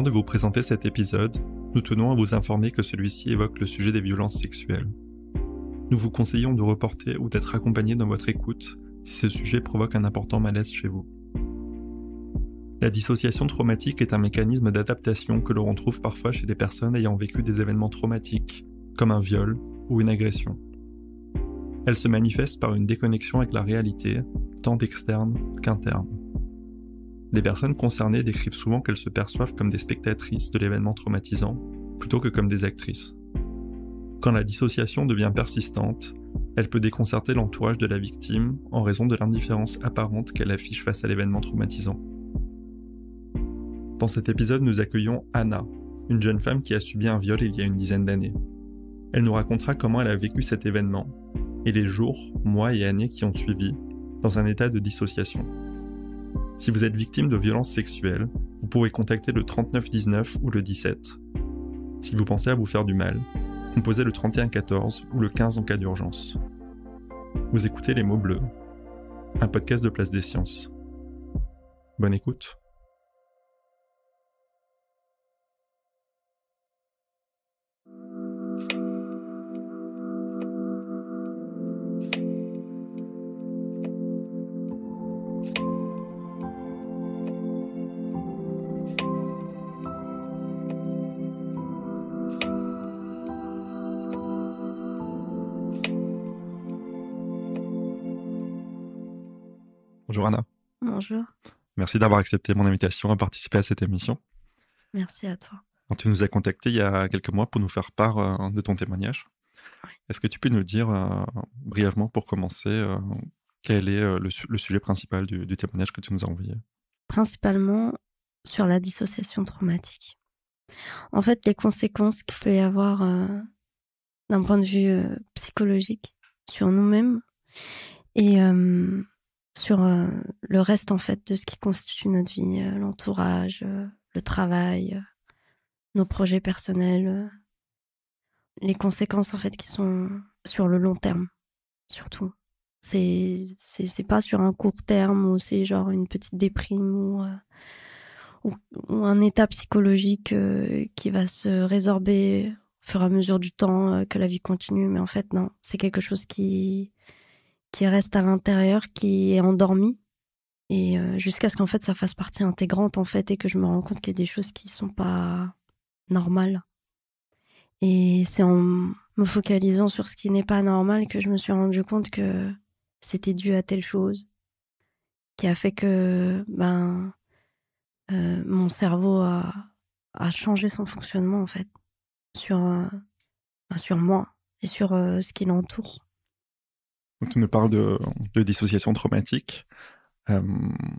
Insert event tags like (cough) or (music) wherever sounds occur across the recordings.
Avant de vous présenter cet épisode, nous tenons à vous informer que celui-ci évoque le sujet des violences sexuelles. Nous vous conseillons de reporter ou d'être accompagné dans votre écoute si ce sujet provoque un important malaise chez vous. La dissociation traumatique est un mécanisme d'adaptation que l'on retrouve parfois chez des personnes ayant vécu des événements traumatiques, comme un viol ou une agression. Elle se manifeste par une déconnexion avec la réalité, tant externe qu'interne. Les personnes concernées décrivent souvent qu'elles se perçoivent comme des spectatrices de l'événement traumatisant, plutôt que comme des actrices. Quand la dissociation devient persistante, elle peut déconcerter l'entourage de la victime en raison de l'indifférence apparente qu'elle affiche face à l'événement traumatisant. Dans cet épisode, nous accueillons Anna, une jeune femme qui a subi un viol il y a une dizaine d'années. Elle nous racontera comment elle a vécu cet événement et les jours, mois et années qui ont suivi dans un état de dissociation. Si vous êtes victime de violences sexuelles, vous pouvez contacter le 3919 ou le 17. Si vous pensez à vous faire du mal, composez le 3114 ou le 15 en cas d'urgence. Vous écoutez Les mots bleus, un podcast de Place des Sciences. Bonne écoute. Bonjour Anna. Bonjour. Merci d'avoir accepté mon invitation à participer à cette émission. Merci à toi. tu nous as contacté il y a quelques mois pour nous faire part euh, de ton témoignage. Est-ce que tu peux nous dire euh, brièvement pour commencer euh, quel est le, sujet principal du, du, témoignage que tu nous as envoyé Principalement sur la dissociation traumatique. En fait, les conséquences qu'il peut y avoir d'un point de vue psychologique sur nous-mêmes et sur euh, le reste en fait de ce qui constitue notre vie, euh, l'entourage, euh, le travail, nos projets personnels, les conséquences en fait qui sont sur le long terme surtout. C'est c'est pas sur un court terme ou c'est genre une petite déprime ou un état psychologique qui va se résorber au fur et à mesure du temps que la vie continue, mais en fait non, c'est quelque chose qui qui reste à l'intérieur, qui est endormi, Et euh, jusqu'à ce qu'en fait, ça fasse partie intégrante, en fait, et que je me rends compte qu'il y a des choses qui sont pas normales. Et c'est en me focalisant sur ce qui n'est pas normal que je me suis rendu compte que c'était dû à telle chose, qui a fait que ben euh, mon cerveau a, a, changé son fonctionnement en fait sur euh, ben, sur moi et sur ce qui l'entoure tu nous parles de, dissociation traumatique. Euh,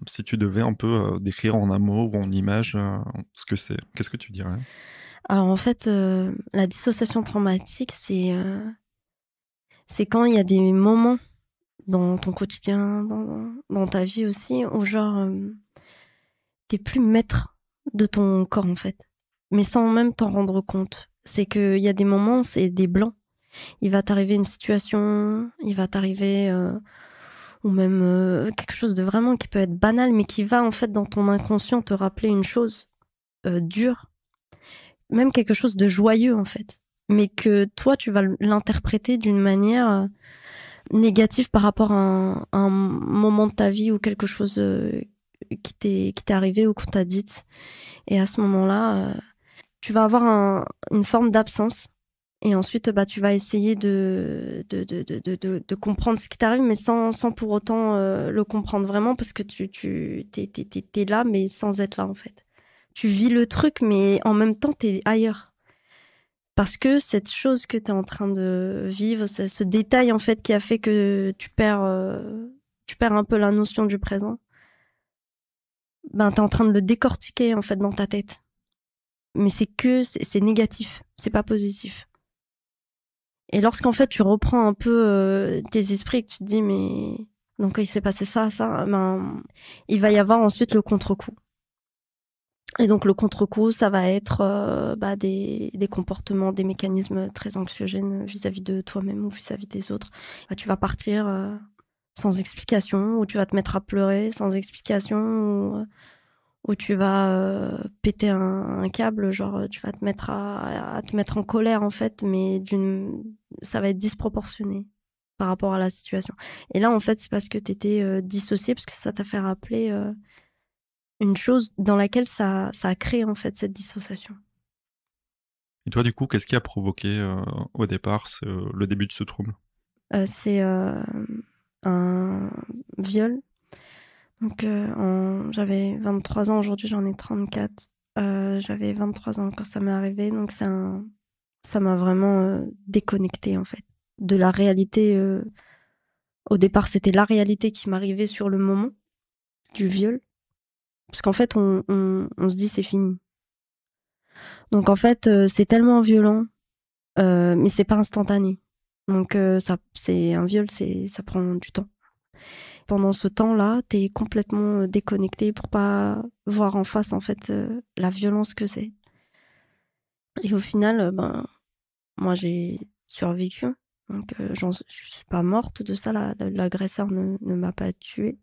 si tu devais un peu euh, décrire en un mot ou en image euh, ce que c'est, qu'est-ce que tu dirais Alors en fait, la dissociation traumatique, c'est c'est quand il y a des moments dans ton quotidien, dans, ta vie aussi, où genre t'es plus maître de ton corps en fait, mais sans même t'en rendre compte. C'est qu'il y a des moments, c'est des blancs il va t'arriver une situation, il va t'arriver euh, ou même euh, quelque chose de vraiment qui peut être banal, mais qui va en fait dans ton inconscient te rappeler une chose euh, dure, même quelque chose de joyeux en fait, mais que toi tu vas l'interpréter d'une manière négative par rapport à un, moment de ta vie ou quelque chose qui t'est arrivé ou qu'on t'a dit. et à ce moment-là tu vas avoir une forme d'absence et ensuite, bah, tu vas essayer de, de, de, de, de, de comprendre ce qui t'arrive, mais sans, sans pour autant euh, le comprendre vraiment, parce que tu, tu t es, là, mais sans être là, en fait. Tu vis le truc, mais en même temps, tu es ailleurs. Parce que cette chose que tu es en train de vivre, ce, détail, en fait, qui a fait que tu perds, euh, tu perds un peu la notion du présent, ben, tu es en train de le décortiquer, en fait, dans ta tête. Mais c'est que c'est négatif, c'est pas positif. Et lorsqu'en fait tu reprends un peu euh, tes esprits, que tu te dis mais donc il s'est passé ça, ça, ben, il va y avoir ensuite le contre-coup. Et donc le contre-coup, ça va être euh, bah, des, comportements, des mécanismes très anxiogènes vis-à-vis de toi-même ou vis-à-vis des autres. Bah, tu vas partir euh, sans explication, ou tu vas te mettre à pleurer sans explication, où tu vas euh, péter un, câble, genre euh, tu vas te mettre à, te mettre en colère en fait, mais d'une, ça va être disproportionné par rapport à la situation. Et là en fait c'est parce que tu étais euh, dissocié, parce que ça t'a fait rappeler une chose dans laquelle ça, ça a créé en fait cette dissociation. Et toi du coup qu'est-ce qui a provoqué au départ le début de ce trouble C'est un viol donc, euh, j'avais 23 ans, aujourd'hui j'en ai 34. Euh, j'avais 23 ans quand ça m'est arrivé, donc ça m'a vraiment euh, déconnectée déconnecté en fait de la réalité. Au départ, c'était la réalité qui m'arrivait sur le moment du viol, parce qu'en fait, on, on, se dit c'est fini. Donc en fait, c'est tellement violent, mais c'est pas instantané. Donc ça, c'est un viol, c'est ça prend du temps pendant ce temps-là, tu es complètement euh, déconnecté pour pas voir en face, en fait, euh, la violence que c'est. Et au final, euh, ben, moi, j'ai survécu. Donc, je suis pas morte de ça. L'agresseur ne, m'a pas tuée.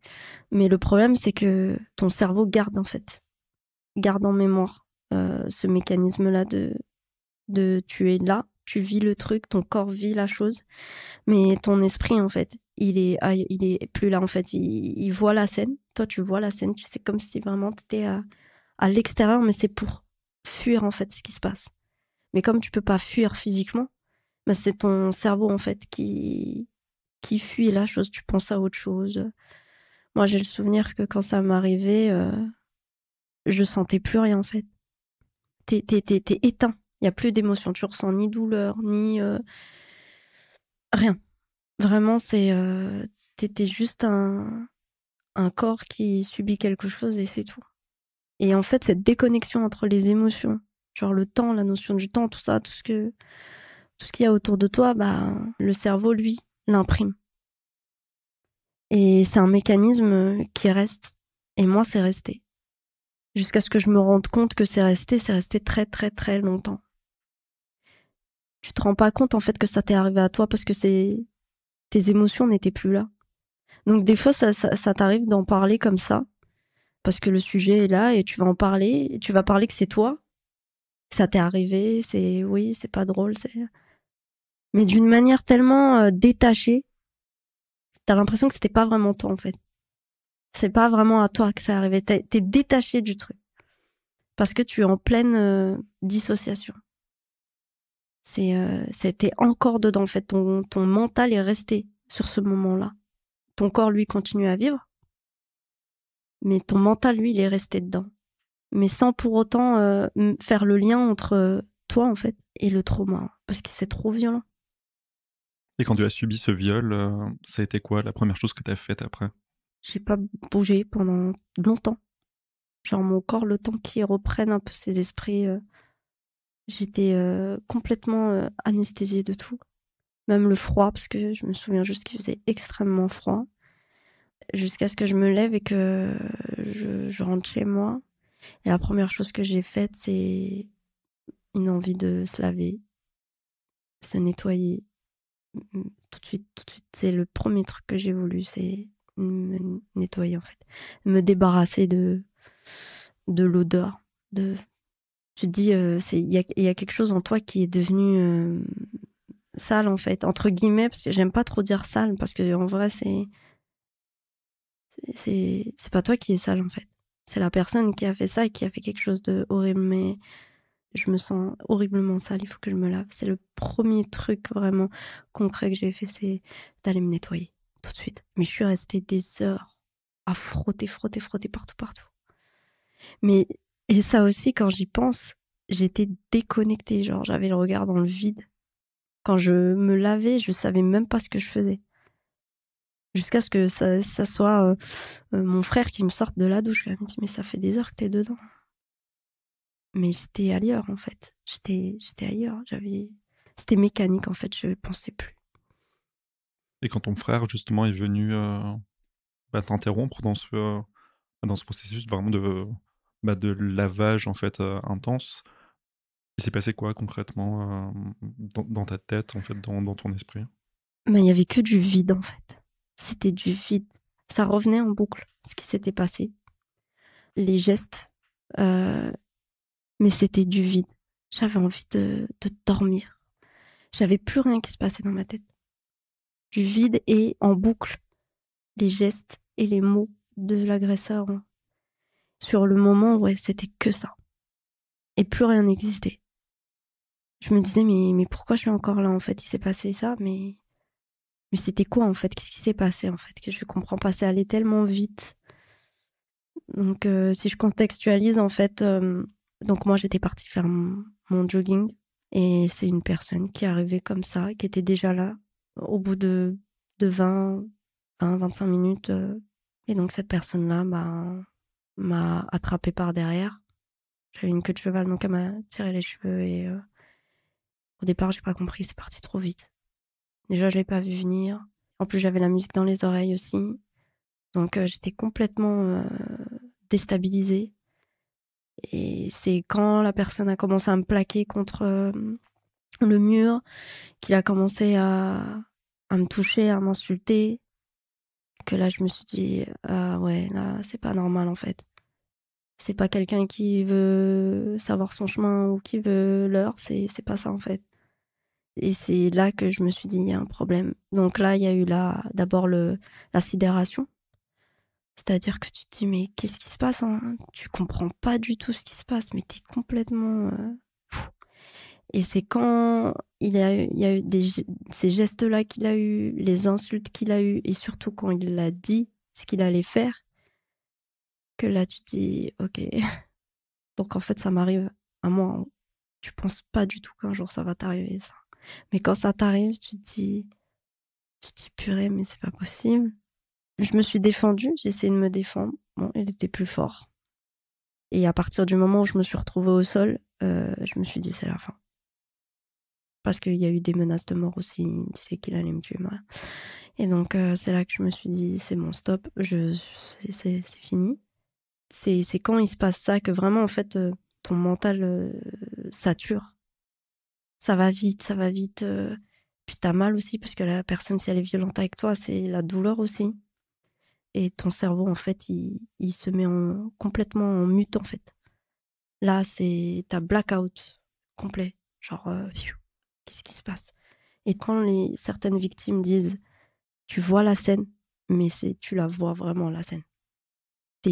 Mais le problème, c'est que ton cerveau garde, en fait, garde en mémoire ce mécanisme-là de, de tu es là, tu vis le truc, ton corps vit la chose, mais ton esprit, en fait, il est, ah, il est plus là en fait. Il, voit la scène. Toi, tu vois la scène. Tu sais comme si vraiment tu étais à, l'extérieur, mais c'est pour fuir en fait ce qui se passe. Mais comme tu peux pas fuir physiquement, bah, c'est ton cerveau en fait qui qui fuit la chose. Tu penses à autre chose. Moi, j'ai le souvenir que quand ça m'arrivait, euh, je sentais plus rien en fait. T'es éteint. Il y a plus d'émotion. Tu ressens ni douleur ni euh, rien Vraiment, c'est. Euh, T'étais juste un, un corps qui subit quelque chose et c'est tout. Et en fait, cette déconnexion entre les émotions, genre le temps, la notion du temps, tout ça, tout ce que. Tout ce qu'il y a autour de toi, bah, le cerveau, lui, l'imprime. Et c'est un mécanisme qui reste. Et moi, c'est resté. Jusqu'à ce que je me rende compte que c'est resté, c'est resté très, très, très longtemps. Tu te rends pas compte, en fait, que ça t'est arrivé à toi parce que c'est tes émotions n'étaient plus là. Donc des fois, ça, ça, t'arrive d'en parler comme ça, parce que le sujet est là et tu vas en parler, tu vas parler que c'est toi, ça t'est arrivé, c'est oui, c'est pas drôle, c'est... Mais d'une manière tellement euh, détachée, t'as l'impression que c'était pas vraiment toi en fait. C'est pas vraiment à toi que ça arrivait, t'es, détaché du truc. Parce que tu es en pleine euh, dissociation. Euh, c'était encore dedans. En fait, ton, mental est resté sur ce moment-là. Ton corps, lui, continue à vivre. Mais ton mental, lui, il est resté dedans. Mais sans pour autant euh, faire le lien entre euh, toi, en fait, et le trauma. Parce que c'est trop violent. Et quand tu as subi ce viol, ça a été quoi la première chose que tu as faite après J'ai pas bougé pendant longtemps. Genre mon corps, le temps qu'il reprenne un peu ses esprits, J'étais euh, complètement euh, anesthésiée de tout. Même le froid, parce que je me souviens juste qu'il faisait extrêmement froid. Jusqu'à ce que je me lève et que euh, je, rentre chez moi. Et la première chose que j'ai faite, c'est une envie de se laver, se nettoyer. Tout de suite, tout de suite, c'est le premier truc que j'ai voulu, c'est me nettoyer en fait, me débarrasser de, de l'odeur, de tu te dis, euh, il y a, y a, quelque chose en toi qui est devenu euh, sale, en fait, entre guillemets, parce que j'aime pas trop dire sale, parce que en vrai, c'est. C'est pas toi qui es sale, en fait. C'est la personne qui a fait ça et qui a fait quelque chose de horrible, mais je me sens horriblement sale, il faut que je me lave. C'est le premier truc vraiment concret que j'ai fait, c'est d'aller me nettoyer tout de suite. Mais je suis restée des heures à frotter, frotter, frotter partout, partout. Mais et ça aussi, quand j'y pense, j'étais déconnectée, genre j'avais le regard dans le vide. Quand je me lavais, je savais même pas ce que je faisais. Jusqu'à ce que ça, soit euh, euh, mon frère qui me sorte de la douche. Il me dit, mais ça fait des heures que t'es dedans. Mais j'étais ailleurs, en fait. J'étais, j'étais ailleurs. J'avais... C'était mécanique, en fait. Je pensais plus. Et quand ton frère, justement, est venu euh, bah, t'interrompre dans ce, dans ce processus vraiment de, bah, de lavage en fait intense. Il s'est passé quoi concrètement dans, ta tête, en fait, dans, ton esprit bah, Il n'y avait que du vide en fait. C'était du vide. Ça revenait en boucle, ce qui s'était passé. Les gestes. mais c'était du vide. J'avais envie de, de dormir. J'avais plus rien qui se passait dans ma tête. Du vide et en boucle les gestes et les mots de l'agresseur. Hein sur le moment, où c'était que ça. Et plus rien n'existait. Je me disais, mais, mais pourquoi je suis encore là en fait Il s'est passé ça, mais. Mais c'était quoi en fait Qu'est-ce qui s'est passé en fait Que je comprends pas. C'est allé tellement vite. Donc, euh, si je contextualise en fait, euh, donc moi j'étais partie faire mon, jogging et c'est une personne qui arrivait comme ça, qui était déjà là au bout de, de 20, 20, 25 minutes. Euh, et donc, cette personne-là, bah m'a attrapé par derrière. J'avais une queue de cheval, donc elle m'a tiré les cheveux et euh, au départ, j'ai pas compris, c'est parti trop vite. Déjà, je l'ai pas vu venir. En plus, j'avais la musique dans les oreilles aussi. Donc, euh, j'étais complètement euh, déstabilisée. Et c'est quand la personne a commencé à me plaquer contre le mur, qu'il a commencé à, à me toucher, à m'insulter, que là, je me suis dit, ah ouais, là, c'est pas normal en fait. C'est pas quelqu'un qui veut savoir son chemin ou qui veut l'heure, c'est pas ça en fait. Et c'est là que je me suis dit, il y a un problème. Donc là, il y a eu d'abord la sidération. C'est-à-dire que tu te dis, mais qu'est-ce qui se passe hein? Tu comprends pas du tout ce qui se passe, mais tu es complètement. Euh, et c'est quand il, a il y a eu ces gestes-là qu'il a eu, les insultes qu'il a eu, et surtout quand il a dit ce qu'il allait faire, que là tu dis ok (laughs) donc en fait ça m'arrive à moi hein. tu penses pas du tout qu'un jour ça va t'arriver ça mais quand ça t'arrive tu te dis tu te dis purée mais c'est pas possible je me suis défendue j'ai essayé de me défendre bon il était plus fort et à partir du moment où je me suis retrouvée au sol euh, je me suis dit c'est la fin parce qu'il y a eu des menaces de mort aussi. Il me disait qu'il allait me tuer. Et donc, euh, c'est là que je me suis dit, c'est mon stop, je, c'est, fini c'est quand il se passe ça que vraiment, en fait, euh, ton mental euh, sature. Ça va vite, ça va vite. Puis euh. Puis t'as mal aussi, parce que la personne, si elle est violente avec toi, c'est la douleur aussi. Et ton cerveau, en fait, il, se met complètement en mute, en fait. Là, c'est ta blackout complet. Genre, qu'est-ce qui se passe Et quand les, certaines victimes disent, tu vois la scène, mais c'est tu la vois vraiment, la scène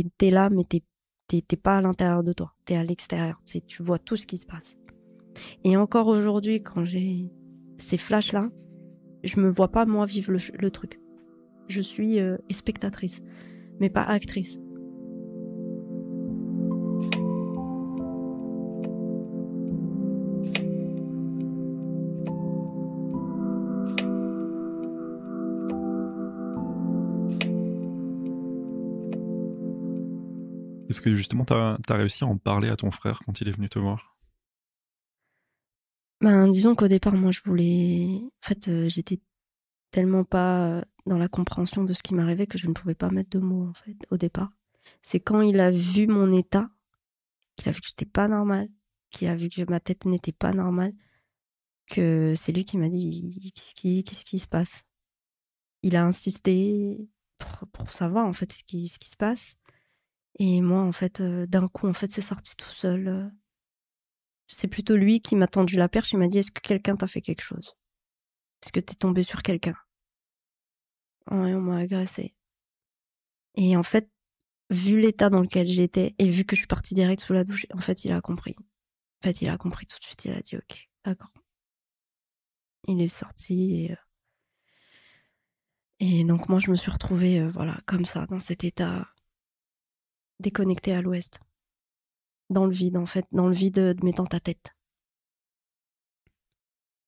t'es es là, mais t'es pas à l'intérieur de toi, t'es à l'extérieur, tu vois tout ce qui se passe. Et encore aujourd'hui, quand j'ai ces flashs-là, je me vois pas moi vivre le, truc. Je suis euh, spectatrice, mais pas actrice. justement, tu as, réussi à en parler à ton frère quand il est venu te voir ben, Disons qu'au départ, moi, je voulais. En fait, euh, j'étais tellement pas euh, dans la compréhension de ce qui m'arrivait que je ne pouvais pas mettre de mots, en fait, au départ. C'est quand il a vu mon état, qu'il a vu que j'étais pas normal, qu'il a vu que ma tête n'était pas normale, que c'est lui qui m'a dit qu'est-ce qui, se passe. Il a insisté pour, savoir en fait ce qui se passe. Et moi, en fait, d'un coup, en fait, c'est sorti tout seul. C'est plutôt lui qui m'a tendu la perche. Il m'a dit Est-ce que quelqu'un t'a fait quelque chose Est-ce que t'es tombé sur quelqu'un ouais, on m'a agressé. Et en fait, vu l'état dans lequel j'étais et vu que je suis partie direct sous la douche, en fait, il a compris. En fait, il a compris tout de suite. Il a dit Ok, d'accord. Il est sorti et. donc moi je me suis retrouvée voilà comme ça dans cet état déconnecté à l'ouest. Dans le vide, en fait, dans le vide, de, euh, mettre ta tête.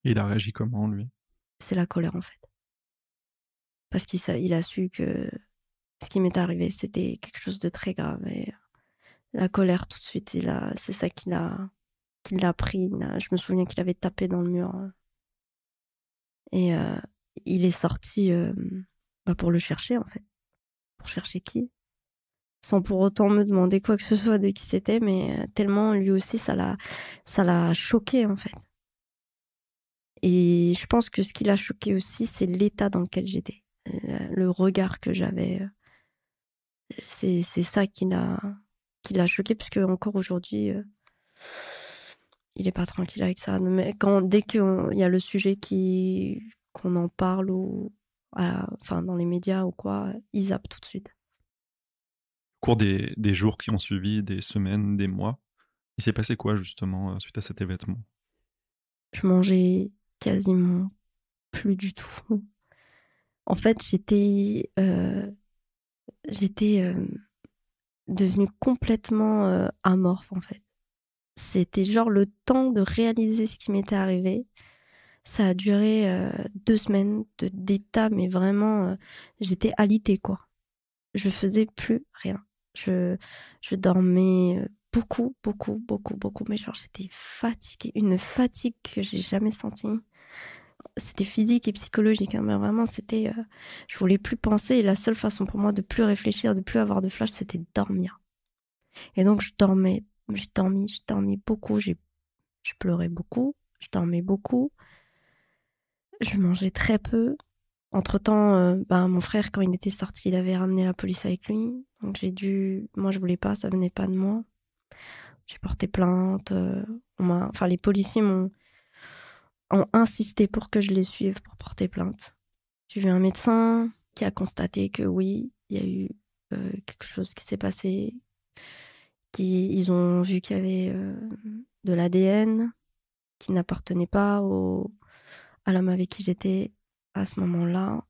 il a réagi comment, lui C'est la colère, en fait. Parce qu'il il a su que ce qui m'est arrivé, c'était quelque chose de très grave. Et euh, la colère, tout de suite, c'est ça qu'il a, pris. je me souviens qu'il avait tapé dans le mur. Euh, et il est sorti bah, pour le chercher, en fait. Pour chercher qui sans pour autant me demander quoi que ce soit de qui c'était, mais euh, tellement lui aussi, ça l'a, ça l'a choqué en fait. Et je pense que ce qui l'a choqué aussi, c'est l'état dans lequel j'étais, le regard que j'avais. Euh, c'est, c'est ça qui l'a, qui l'a choqué, parce encore aujourd'hui, euh, il n'est pas tranquille avec ça. Mais quand, dès qu'il y a le sujet qui, qu'on en parle ou, enfin, dans les médias ou quoi, il zappe tout de suite des, jours qui ont suivi, des semaines, des mois, il s'est passé quoi justement euh, suite à cet événement Je mangeais quasiment plus du tout. En fait, j'étais euh, j'étais devenu devenue complètement euh, amorphe en fait. C'était genre le temps de réaliser ce qui m'était arrivé. Ça a duré deux semaines d'état, mais vraiment, j'étais alitée quoi je faisais plus rien. Je, dormais euh, beaucoup, beaucoup, beaucoup, beaucoup. Mais genre, j'étais fatiguée. Une fatigue que j'ai jamais sentie. C'était physique et psychologique. Hein, mais vraiment, c'était. Euh, je voulais plus penser. Et la seule façon pour moi de plus réfléchir, de plus avoir de flash, c'était dormir. Et donc, je dormais. Je dormais, je dormais beaucoup. je pleurais beaucoup. Je dormais beaucoup. Je mangeais très peu. Entre-temps, euh, bah, mon frère, quand il était sorti, il avait ramené la police avec lui. Donc j'ai dû... Moi, je voulais pas, ça venait pas de moi. J'ai porté plainte. Euh, enfin, les policiers m'ont ont insisté pour que je les suive pour porter plainte. J'ai vu un médecin qui a constaté que oui, il y a eu euh, quelque chose qui s'est passé. Qui, ils ont vu qu'il y avait de l'ADN qui n'appartenait pas à l'homme avec qui j'étais à ce moment-là,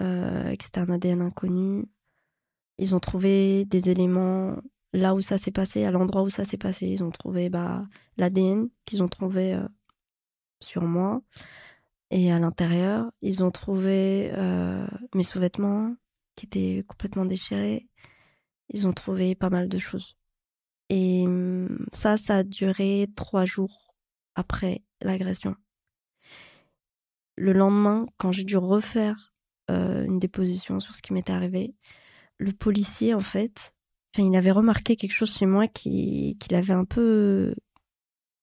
euh, que c'était un ADN inconnu. Ils ont trouvé des éléments là où ça s'est passé, à l'endroit où ça s'est passé. Ils ont trouvé bah, l'ADN qu'ils ont trouvé euh, sur moi. Et à l'intérieur, ils ont trouvé euh, mes sous-vêtements qui étaient complètement déchirés. Ils ont trouvé pas mal de choses. Et hum, ça, ça a duré trois jours après l'agression le lendemain, quand j'ai dû refaire une déposition sur ce qui m'était arrivé, le policier, en fait, il avait remarqué quelque chose chez moi qui, qui l'avait un peu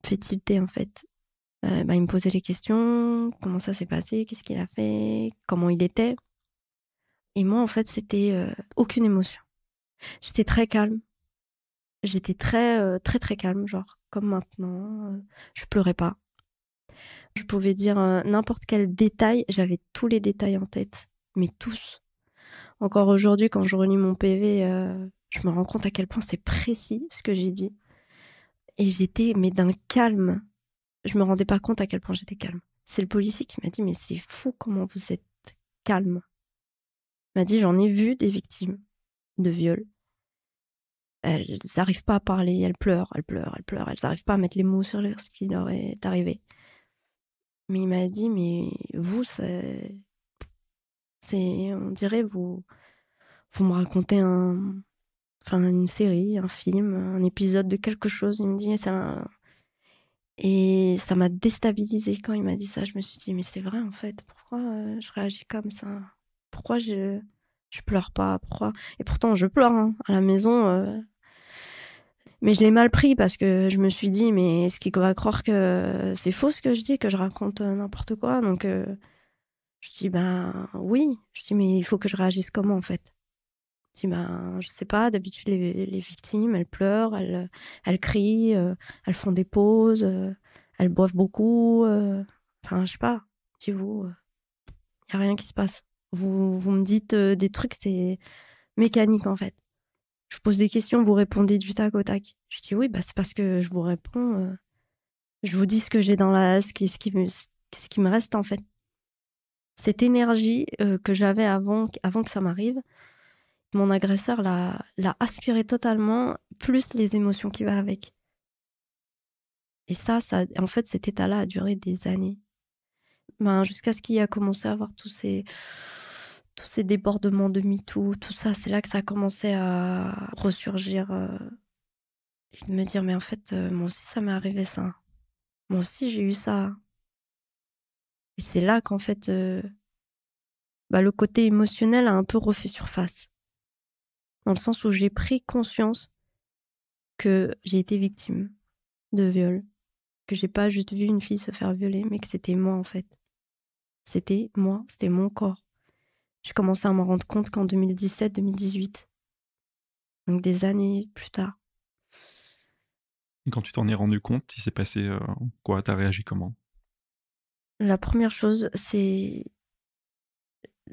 fait tilter, en fait. Bah, il me posait les questions, comment ça s'est passé, qu'est-ce qu'il a fait, comment il était. Et moi, en fait, c'était aucune émotion. J'étais très calme. J'étais très, très, très calme, genre, comme maintenant. je pleurais pas. Je pouvais dire euh, n'importe quel détail, j'avais tous les détails en tête, mais tous. Encore aujourd'hui, quand je relis mon PV, euh, je me rends compte à quel point c'est précis ce que j'ai dit. Et j'étais, mais d'un calme. Je me rendais pas compte à quel point j'étais calme. C'est le policier qui m'a dit, mais c'est fou comment vous êtes calme. Il m'a dit, j'en ai vu des victimes de viol. Elles n'arrivent pas à parler, elles pleurent, elles pleurent, elles pleurent, elles n'arrivent pas à mettre les mots sur ce qui leur est arrivé. Mais il m'a dit, mais vous, c'est, on dirait, vous, vous me racontez un, enfin, une série, un film, un épisode de quelque chose. Il me dit, ça et ça m'a déstabilisée quand il m'a dit ça. Je me suis dit, mais c'est vrai en fait, pourquoi euh, je réagis comme ça Pourquoi je, je pleure pas pourquoi... Et pourtant, je pleure hein, à la maison. Euh, mais je l'ai mal pris parce que je me suis dit, mais est-ce qu'il va croire que c'est faux ce que je dis, que je raconte euh, n'importe quoi Donc, euh, je dis, ben oui. Je dis, mais il faut que je réagisse comment en fait Je dis, ben je sais pas, d'habitude les, victimes, elles pleurent, elles, elles crient, euh, elles font des pauses, elles boivent beaucoup. Enfin, je sais pas. Je vous, il n'y a rien qui se passe. Vous, vous me dites des trucs, c'est mécanique en fait je pose des questions, vous répondez du tac au tac. Je dis oui, bah, c'est parce que je vous réponds. Euh, je vous dis ce que j'ai dans la, ce qui, ce qui, me, ce qui me reste en fait. Cette énergie euh, que j'avais avant, avant que ça m'arrive, mon agresseur l'a, l'a aspiré totalement, plus les émotions qui va avec. Et ça, ça, en fait, cet état-là a duré des années. Ben, jusqu'à ce qu'il y a commencé à avoir tous ces tous ces débordements de MeToo, tout ça, c'est là que ça commençait à ressurgir. Euh. et de me dire, mais en fait, euh, moi aussi, ça m'est arrivé ça. Moi aussi, j'ai eu ça. Et c'est là qu'en fait, euh, bah, le côté émotionnel a un peu refait surface. Dans le sens où j'ai pris conscience que j'ai été victime de viol. Que j'ai pas juste vu une fille se faire violer, mais que c'était moi en fait. C'était moi, c'était mon corps. Je commencé à m'en rendre compte qu'en 2017-2018. Donc des années plus tard. Et quand tu t'en es rendu compte, il s'est passé quoi euh, quoi T'as réagi comment La première chose, c'est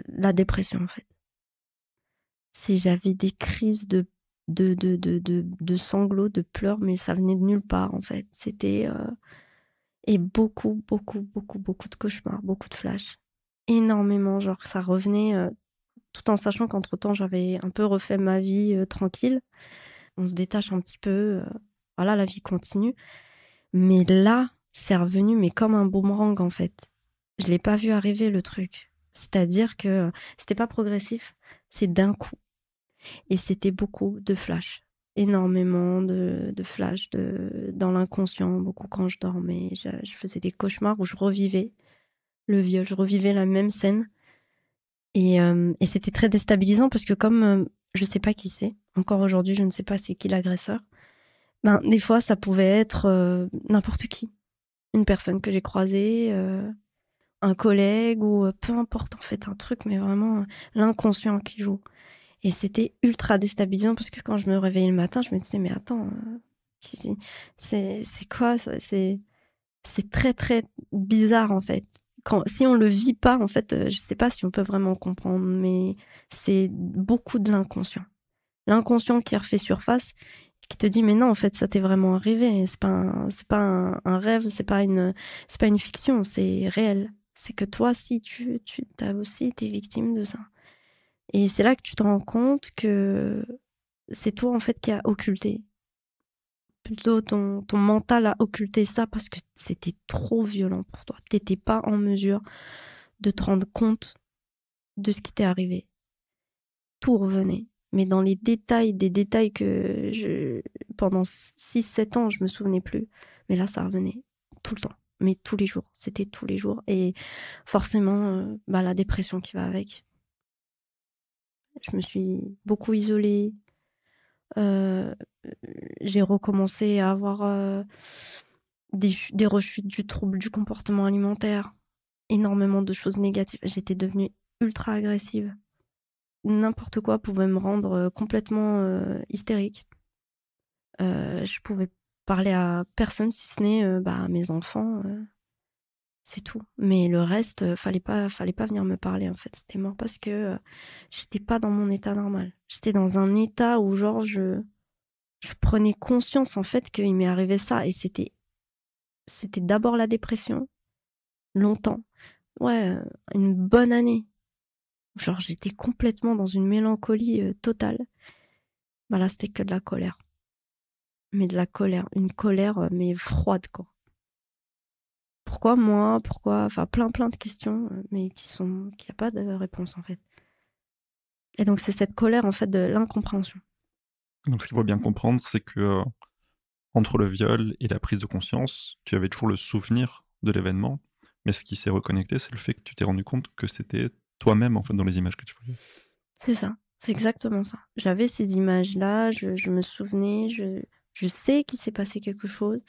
la dépression en fait. j'avais des crises de sanglots, de pleurs, mais ça venait de nulle part en fait. C'était euh, et beaucoup, beaucoup, beaucoup, beaucoup de cauchemars, beaucoup de flashs énormément. Genre, ça revenait tout en sachant qu'entre temps, j'avais un peu refait ma vie tranquille. On se détache un petit peu. voilà, la vie continue. Mais là, c'est revenu, mais comme un boomerang en fait. Je l'ai pas vu arriver le truc. C'est-à-dire que c'était pas progressif, c'est d'un coup. Et c'était beaucoup de flash, énormément de, de flash de, dans l'inconscient, beaucoup quand je dormais. je, faisais des cauchemars où je revivais le viol. Je revivais la même scène. Et, euh, et c'était très déstabilisant parce que comme euh, je ne sais pas qui c'est, encore aujourd'hui, je ne sais pas c'est qui l'agresseur, ben, des fois, ça pouvait être euh, n'importe qui. Une personne que j'ai croisée, un collègue ou peu importe, en fait, un truc, mais vraiment l'inconscient qui joue. Et c'était ultra déstabilisant parce que quand je me réveillais le matin, je me disais, mais attends, c'est quoi C'est très, très bizarre, en fait si on ne le vit pas, en fait, euh, je ne sais pas si on peut vraiment comprendre, mais c'est beaucoup de l'inconscient. L'inconscient qui refait surface, qui te dit mais non, en fait, ça t'est vraiment arrivé. C'est pas pas un, rêve, c'est pas une, pas une fiction, c'est réel. C'est que toi, si tu, tu as aussi été victime de ça. Et c'est là que tu te rends compte que c'est toi en fait qui as occulté plutôt ton, mental a occulté ça parce que c'était trop violent pour toi. T'étais pas en mesure de te rendre compte de ce qui t'est arrivé. Tout revenait. Mais dans les détails, des détails que je, pendant 6-7 ans, je me souvenais plus. Mais là, ça revenait tout le temps. Mais tous les jours. C'était tous les jours. Et forcément, euh, bah, la dépression qui va avec. Je me suis beaucoup isolée. Euh, j'ai recommencé à avoir euh, des, rechutes du trouble du comportement alimentaire, énormément de choses négatives. J'étais devenue ultra agressive. N'importe quoi pouvait me rendre euh, complètement hystérique. je pouvais parler à personne si ce n'est bah, mes enfants. C'est tout. Mais le reste, euh, fallait pas, fallait pas venir me parler en fait. C'était mort parce que euh, j'étais pas dans mon état normal. J'étais dans un état où genre je, prenais conscience en fait qu'il m'est arrivé ça et c'était, c'était d'abord la dépression, longtemps, ouais, euh, une bonne année. Genre j'étais complètement dans une mélancolie totale. Bah là c'était que de la colère, mais de la colère, une colère mais froide quoi pourquoi moi, pourquoi, enfin plein plein de questions, euh, mais qui sont, qui a pas de réponse en fait. Et donc c'est cette colère en fait de l'incompréhension. Donc ce qu'il faut bien comprendre, c'est que euh, entre le viol et la prise de conscience, tu avais toujours le souvenir de l'événement, mais ce qui s'est reconnecté, c'est le fait que tu t'es rendu compte que c'était toi-même en fait dans les images que tu voyais. C'est ça, c'est exactement ça. J'avais ces images-là, je, je, me souvenais, je, je sais qu'il s'est passé quelque chose,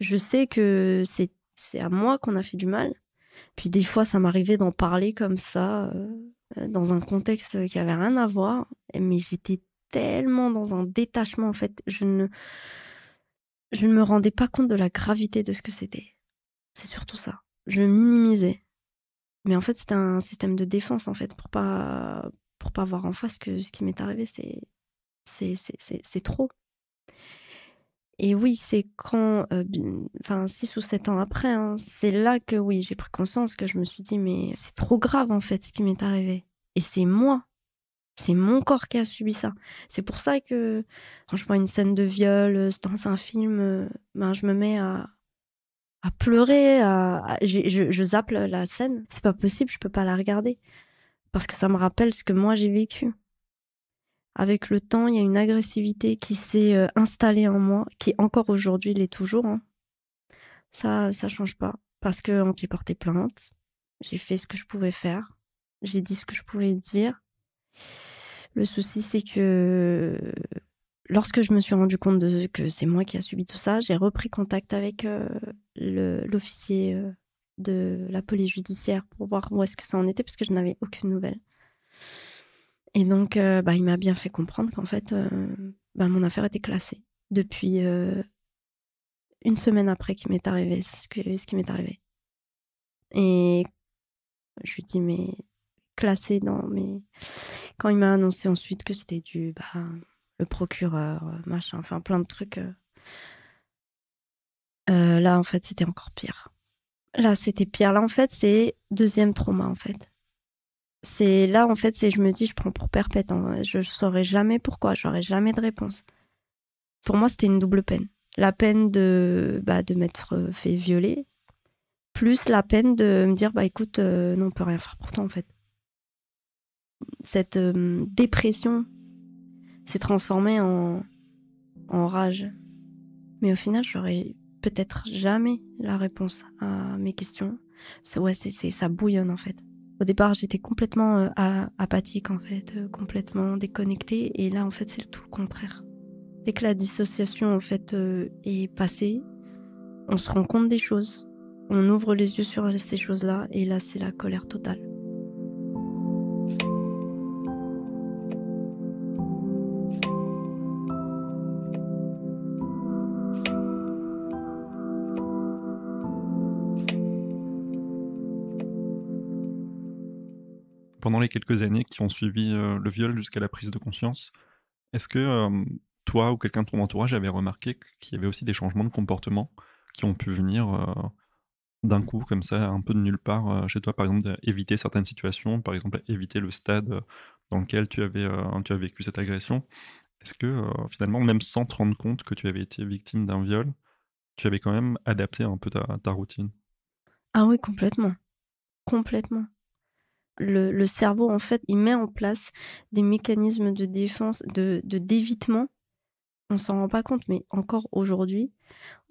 je sais que c'est c'est à moi qu'on a fait du mal. Puis des fois, ça m'arrivait d'en parler comme ça, euh, euh, dans un contexte qui avait rien à voir. Mais j'étais tellement dans un détachement, en fait. Je ne, je ne me rendais pas compte de la gravité de ce que c'était. C'est surtout ça. Je minimisais. Mais en fait, c'était un système de défense, en fait, pour pas, pour pas voir en face que ce qui m'est arrivé, c'est, c'est, c'est, c'est trop et oui, c'est quand, euh, enfin, six ou sept ans après, hein, c'est là que oui, j'ai pris conscience que je me suis dit, mais c'est trop grave en fait ce qui m'est arrivé. Et c'est moi, c'est mon corps qui a subi ça. C'est pour ça que quand je vois une scène de viol euh, dans un film, euh, ben, je me mets à, pleurer, je, je, je, zappe la scène. C'est pas possible, je peux pas la regarder. Parce que ça me rappelle ce que moi j'ai vécu. Avec le temps, il y a une agressivité qui s'est euh, installée en moi, qui encore aujourd'hui l'est toujours. Hein. Ça, ça change pas. Parce que j'ai porté plainte, j'ai fait ce que je pouvais faire, j'ai dit ce que je pouvais dire. Le souci, c'est que lorsque je me suis rendu compte de que c'est moi qui a subi tout ça, j'ai repris contact avec euh, l'officier euh, de la police judiciaire pour voir où est-ce que ça en était, parce que je n'avais aucune nouvelle. Et donc, euh, bah, il m'a bien fait comprendre qu'en fait, euh, bah, mon affaire était classée depuis euh, une semaine après qu'il m'est arrivé ce, qui m'est arrivé. Et je lui dis, mais classée dans mais Quand il m'a annoncé ensuite que c'était du bah, le procureur, machin, enfin plein de trucs. là, en fait, c'était encore pire. Là, c'était pire. Là, en fait, c'est deuxième trauma, en fait c'est là en fait, c'est je me dis, je prends pour perpète. Hein. Je, saurais jamais pourquoi, j'aurais jamais de réponse. Pour moi, c'était une double peine. La peine de, bah, de m'être euh, fait violer, plus la peine de me dire, bah écoute, euh, non, on peut rien faire pour toi en fait. Cette euh, dépression s'est transformée en, en rage. Mais au final, j'aurais peut-être jamais la réponse à mes questions. Ouais, c'est, ça bouillonne en fait. Au départ, j'étais complètement euh, apathique en fait, euh, complètement déconnectée. Et là, en fait, c'est tout le contraire. Dès que la dissociation en fait euh, est passée, on se rend compte des choses, on ouvre les yeux sur ces choses-là, et là, c'est la colère totale. pendant les quelques années qui ont suivi euh, le viol jusqu'à la prise de conscience, est-ce que toi ou quelqu'un de ton entourage avait remarqué qu'il y avait aussi des changements de comportement qui ont pu venir euh, d'un coup, comme ça, un peu de nulle part euh, chez toi, par exemple, éviter certaines situations, par exemple, éviter le stade dans lequel tu avais, tu as vécu cette agression. Est-ce que finalement, même sans te rendre compte que tu avais été victime d'un viol, tu avais quand même adapté un peu ta, ta routine Ah oui, complètement. Complètement le, cerveau, en fait, il met en place des mécanismes de défense, de, d'évitement. On s'en rend pas compte, mais encore aujourd'hui,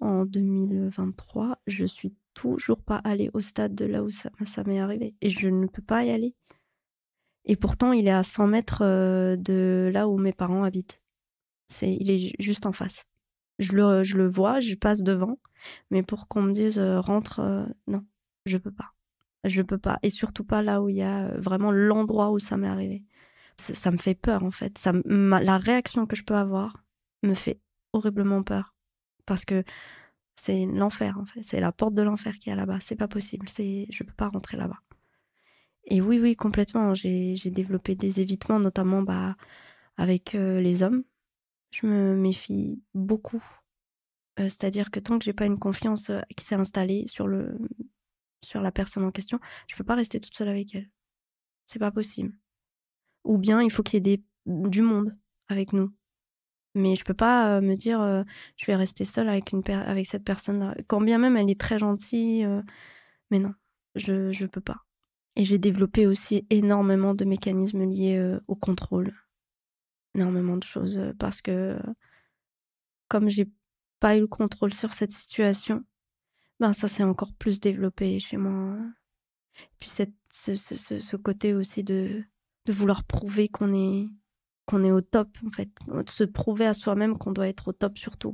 en 2023, je suis toujours pas allée au stade de là où ça, m'est arrivé. Et je ne peux pas y aller. Et pourtant, il est à 100 mètres euh, de là où mes parents habitent. C'est, il est juste en face. Je le, vois, je passe devant, mais pour qu'on me dise euh, rentre, euh, non, je peux pas. Je peux pas. Et surtout pas là où il y a euh, vraiment l'endroit où ça m'est arrivé. Ça, me fait peur en fait. Ça, la réaction que je peux avoir me fait horriblement peur. Parce que c'est l'enfer en fait. C'est la porte de l'enfer qui est là-bas. C'est pas possible. C'est, je peux pas rentrer là-bas. Et oui, oui, complètement. J'ai, développé des évitements, notamment bah, avec euh, les hommes. Je me méfie beaucoup. Euh, c'est-à-dire que tant que j'ai pas une confiance qui s'est installée sur le sur la personne en question, je peux pas rester toute seule avec elle. C'est pas possible. Ou bien il faut qu'il y ait du monde avec nous. Mais je peux pas euh, me dire euh, je vais rester seule avec, une avec cette personne-là. Quand bien même elle est très gentille, euh, mais non, je, ne peux pas. Et j'ai développé aussi énormément de mécanismes liés au contrôle. Énormément de choses. Parce que comme j'ai pas eu le contrôle sur cette situation, ben, ça c'est encore plus développé chez moi. Et puis cette, ce, ce, côté aussi de, de vouloir prouver qu'on est, qu'on est au top, en fait. de Se prouver à soi-même qu'on doit être au top surtout.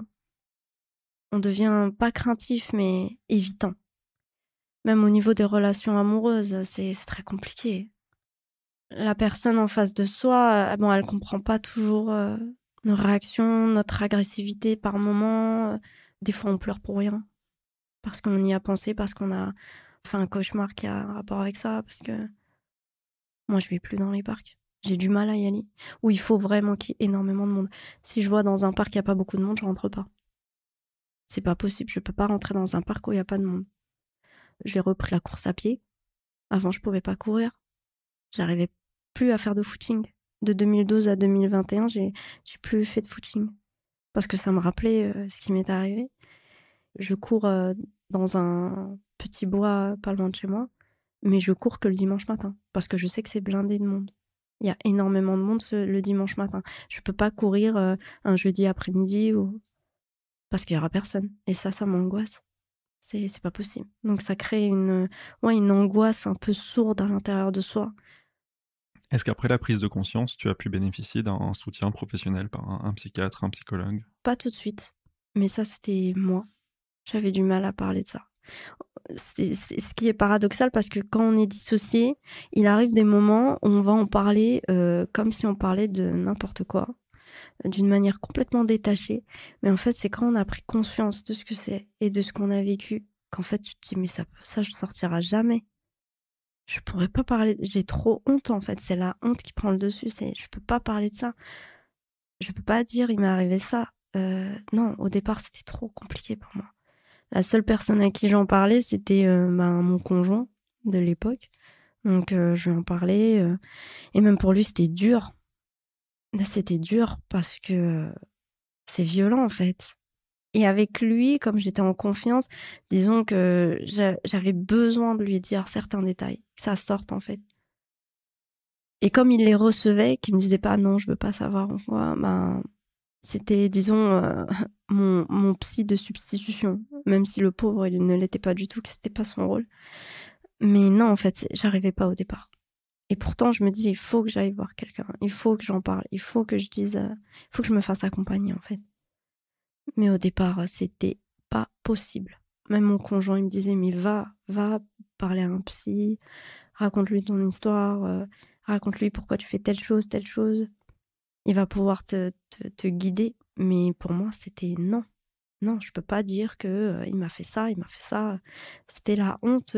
On devient pas craintif, mais évitant. Même au niveau des relations amoureuses, c'est très compliqué. La personne en face de soi, euh, bon, elle comprend pas toujours euh, nos réactions, notre agressivité par moment. Des fois, on pleure pour rien parce qu'on y a pensé, parce qu'on a fait un cauchemar qui a un rapport avec ça, parce que moi, je vais plus dans les parcs. J'ai du mal à y aller. Où il faut vraiment qu'il y ait énormément de monde. Si je vois dans un parc, qu'il n'y a pas beaucoup de monde, je rentre pas. C'est pas possible. Je peux pas rentrer dans un parc où il n'y a pas de monde. J'ai repris la course à pied. Avant, je pouvais pas courir. J'arrivais plus à faire de footing. De 2012 à 2021, j'ai plus fait de footing. Parce que ça me rappelait euh, ce qui m'est arrivé je cours dans un petit bois pas loin de chez moi, mais je cours que le dimanche matin parce que je sais que c'est blindé de monde. Il y a énormément de monde le dimanche matin. Je ne peux pas courir un jeudi après-midi ou parce qu'il y aura personne. Et ça, ça m'angoisse. C'est pas possible. Donc ça crée une une angoisse un peu sourde à l'intérieur de soi. Est-ce qu'après la prise de conscience, tu as pu bénéficier d'un soutien professionnel par un psychiatre, un psychologue Pas tout de suite. Mais ça, c'était moi. J'avais du mal à parler de ça. C'est ce qui est paradoxal parce que quand on est dissocié, il arrive des moments où on va en parler euh, comme si on parlait de n'importe quoi, d'une manière complètement détachée. Mais en fait, c'est quand on a pris conscience de ce que c'est et de ce qu'on a vécu qu'en fait, tu te dis, mais ça, ça, je sortira jamais. Je pourrais pas parler. J'ai trop honte, en fait. C'est la honte qui prend le dessus. C'est, je peux pas parler de ça. Je peux pas dire, il m'est arrivé ça. Euh, non, au départ, c'était trop compliqué pour moi. La seule personne à qui j'en parlais, c'était euh, bah, mon conjoint de l'époque. Donc euh, je lui en parlais. Euh, et même pour lui, c'était dur. Bah, c'était dur parce que c'est violent en fait. Et avec lui, comme j'étais en confiance, disons que j'avais besoin de lui dire certains détails, que ça sorte en fait. Et comme il les recevait, qu'il me disait pas non, je veux pas savoir, quoi, ben, c'était, disons, mon, psy de substitution, même si le pauvre, il ne l'était pas du tout, que c'était pas son rôle. Mais non, en fait, j'arrivais pas au départ. Et pourtant, je me disais, il faut que j'aille voir quelqu'un, il faut que j'en parle, il faut que je dise, euh, il faut que je me fasse accompagner, en fait. Mais au départ, c'était pas possible. Même mon conjoint, il me disait, mais va, va parler à un psy, raconte-lui ton histoire, euh, raconte-lui pourquoi tu fais telle chose, telle chose. Il va pouvoir te, te, te guider. Mais pour moi, c'était non. Non, je peux pas dire que m'a fait ça, il m'a fait ça. C'était la honte.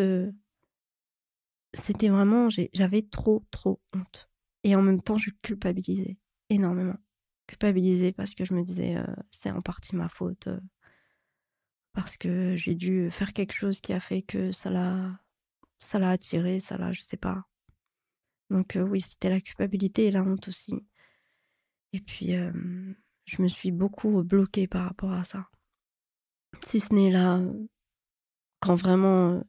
C'était vraiment, j'avais trop, trop honte. Et en même temps, je culpabilisais énormément. Culpabilisais parce que je me disais, c'est en partie ma faute. parce que j'ai dû faire quelque chose qui a fait que ça l'a, ça attiré, ça l'a, je sais pas. Donc oui, c'était la culpabilité et la honte aussi. Et puis je me suis beaucoup bloquée par rapport à ça. Si ce n'est là, euh, quand vraiment euh,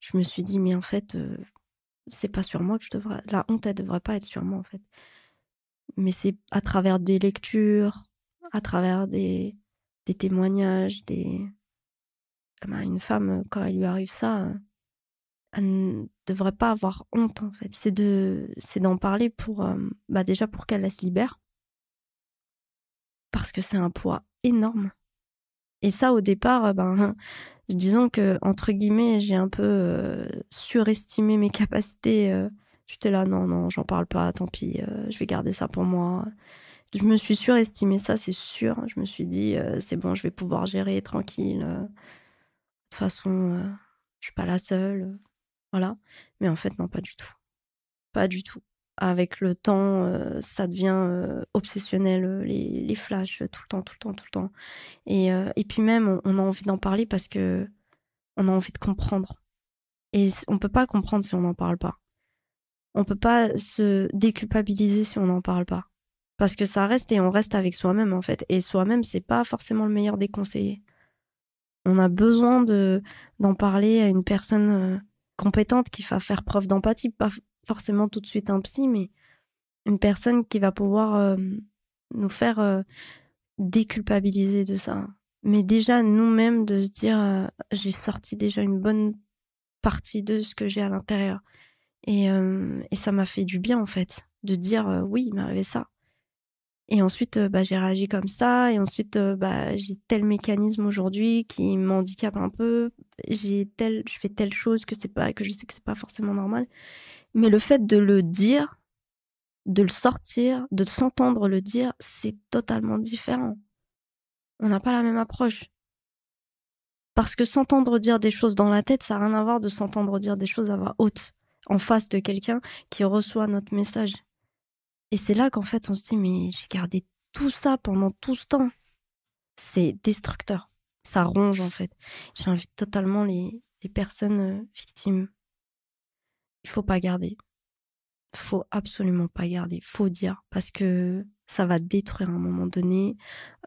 je me suis dit, mais en fait, euh, c'est pas sur moi que je devrais. La honte, elle devrait pas être sur moi, en fait. Mais c'est à travers des lectures, à travers des, des témoignages, des. Ah bah, une femme, quand elle lui arrive ça, elle ne devrait pas avoir honte, en fait. C'est de, d'en parler pour, bah déjà pour qu'elle se libère, parce que c'est un poids énorme. Et ça, au départ, euh, ben, (laughs) disons que, entre guillemets, j'ai un peu euh, surestimé mes capacités. Euh. J'étais là, non, non, j'en parle pas, tant pis, je vais garder ça pour moi. Je me suis surestimé ça, c'est sûr. Je me suis dit, c'est bon, je vais pouvoir gérer tranquille. De toute façon, je suis pas la seule. Voilà. Mais en fait, non, pas du tout. Pas du tout avec le temps, euh, ça devient euh, obsessionnel, euh, les, les, flashs, tout le temps, tout le temps, tout le temps. Et, et puis même, on a envie d'en parler parce que on a envie de comprendre. Et on peut pas comprendre si on n'en parle pas. On peut pas se déculpabiliser si on n'en parle pas. Parce que ça reste et on reste avec soi-même, en fait. Et soi-même, c'est pas forcément le meilleur des conseillers. On a besoin de d'en parler à une personne compétente qui va faire preuve d'empathie, forcément tout de suite un psy, mais une personne qui va pouvoir euh, nous faire euh, déculpabiliser de ça. Mais déjà, nous-mêmes, de se dire, euh, j'ai sorti déjà une bonne partie de ce que j'ai à l'intérieur. Et, et, ça m'a fait du bien, en fait, de dire, oui, il m'est arrivé ça. Et ensuite, bah, j'ai réagi comme ça. Et ensuite, bah, j'ai tel mécanisme aujourd'hui qui m'handicape un peu. J'ai tel, je fais telle chose que c'est pas, que je sais que c'est pas forcément normal. Mais le fait de le dire, de le sortir, de s'entendre le dire, c'est totalement différent. On n'a pas la même approche. Parce que s'entendre dire des choses dans la tête, ça n'a rien à voir de s'entendre dire des choses à voix haute, en face de quelqu'un qui reçoit notre message. Et c'est là qu'en fait, on se dit, mais j'ai gardé tout ça pendant tout ce temps. C'est destructeur. Ça ronge, en fait. J'invite totalement les, les personnes euh, victimes il faut pas garder. Faut absolument pas garder. Faut dire parce que ça va détruire à un moment donné.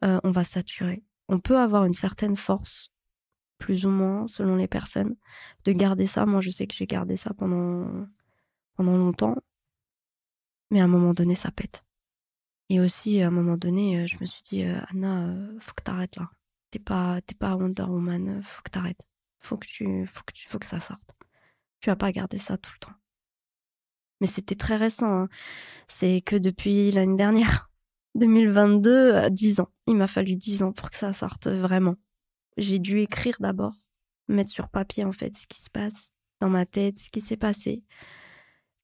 Euh, on va saturer. On peut avoir une certaine force, plus ou moins, selon les personnes, de garder ça. Moi, je sais que j'ai gardé ça pendant pendant longtemps, mais à un moment donné, ça pète. Et aussi, à un moment donné, euh, je me suis dit, euh, Anna, faut que arrêtes là. T'es pas, pas Wonder Woman. Faut que Faut que tu, faut que tu, faut que ça sorte. Tu vas pas garder ça tout le temps. Mais c'était très récent. Hein. C'est que depuis l'année dernière, 2022, (laughs) 10 euh, ans. Il m'a fallu 10 ans pour que ça sorte vraiment. J'ai dû écrire d'abord, mettre sur papier en fait ce qui se passe dans ma tête, ce qui s'est passé,